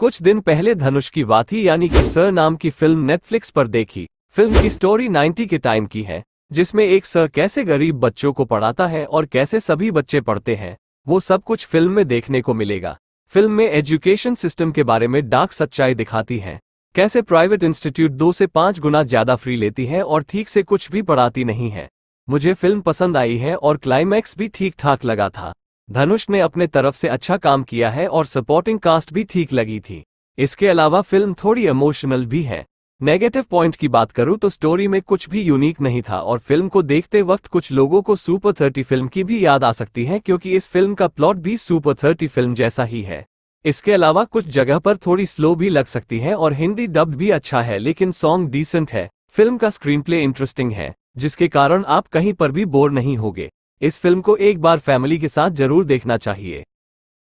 कुछ दिन पहले धनुष की वाथी यानी कि सर नाम की फिल्म नेटफ्लिक्स पर देखी फिल्म की स्टोरी 90 के टाइम की है जिसमें एक सर कैसे गरीब बच्चों को पढ़ाता है और कैसे सभी बच्चे पढ़ते हैं वो सब कुछ फिल्म में देखने को मिलेगा फिल्म में एजुकेशन सिस्टम के बारे में डार्क सच्चाई दिखाती है कैसे प्राइवेट इंस्टीट्यूट दो से पांच गुना ज्यादा फ्री लेती है और ठीक से कुछ भी पढ़ाती नहीं है मुझे फिल्म पसंद आई है और क्लाइमैक्स भी ठीक ठाक लगा था धनुष ने अपने तरफ से अच्छा काम किया है और सपोर्टिंग कास्ट भी ठीक लगी थी इसके अलावा फिल्म थोड़ी इमोशनल भी है नेगेटिव पॉइंट की बात करूं तो स्टोरी में कुछ भी यूनिक नहीं था और फिल्म को देखते वक्त कुछ लोगों को सुपर थर्टी फिल्म की भी याद आ सकती है क्योंकि इस फिल्म का प्लॉट भी सुपर थर्टी फिल्म जैसा ही है इसके अलावा कुछ जगह पर थोड़ी स्लो भी लग सकती है और हिंदी डब भी अच्छा है लेकिन सॉन्ग डिसेंट है फिल्म का स्क्रीन प्ले इंटरेस्टिंग है जिसके कारण आप कहीं पर भी बोर नहीं होगे इस फिल्म को एक बार फैमिली के साथ जरूर देखना चाहिए